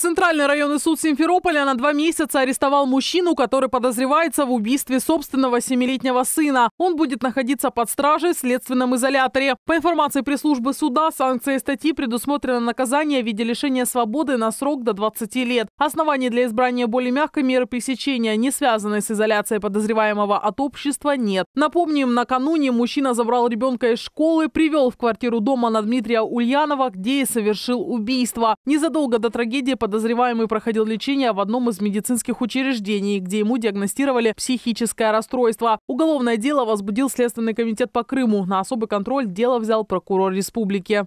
Центральный районный суд Симферополя на два месяца арестовал мужчину, который подозревается в убийстве собственного семилетнего сына. Он будет находиться под стражей в следственном изоляторе. По информации пресс-службы суда, санкции статьи предусмотрено наказание в виде лишения свободы на срок до 20 лет. Оснований для избрания более мягкой меры пресечения, не связанной с изоляцией подозреваемого от общества, нет. Напомним, накануне мужчина забрал ребенка из школы, привел в квартиру дома на Дмитрия Ульянова, где и совершил убийство. Незадолго до трагедии под Подозреваемый проходил лечение в одном из медицинских учреждений, где ему диагностировали психическое расстройство. Уголовное дело возбудил Следственный комитет по Крыму. На особый контроль дело взял прокурор республики.